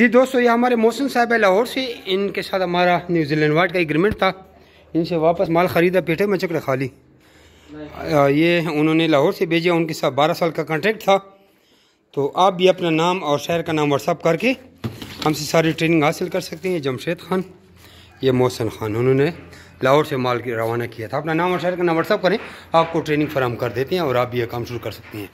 जी दोस्तों ये हमारे मोहसिन साहब है लाहौर से इनके साथ हमारा न्यूजीलैंड वार्ड का एग्रीमेंट था इनसे वापस माल ख़रीदा पेटे में चकड़े खाली आ, ये उन्होंने लाहौर से भेजा उनके साथ बारह साल का कॉन्ट्रैक्ट था तो आप भी अपना नाम और शहर का नाम व्हाट्सअप करके हमसे सारी ट्रेनिंग हासिल कर सकते हैं जमशेद खान ये मोहसिन खान उन्होंने लाहौर से माल की रवाना किया था अपना नाम और शहर का नाम व्हाट्सअप करें आपको ट्रेनिंग फराम कर देते हैं और आप भी यह काम शुरू कर सकते हैं